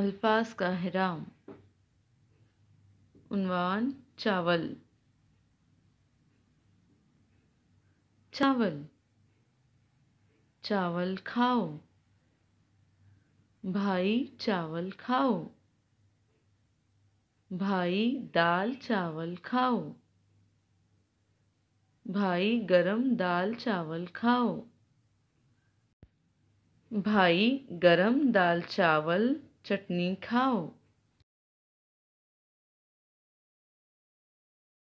अल्फाज का हराम उनवान चावल चावल चावल खाओ भाई चावल खाओ भाई दाल चावल खाओ भाई गरम दाल चावल खाओ भाई गरम दाल चावल चटनी खाओ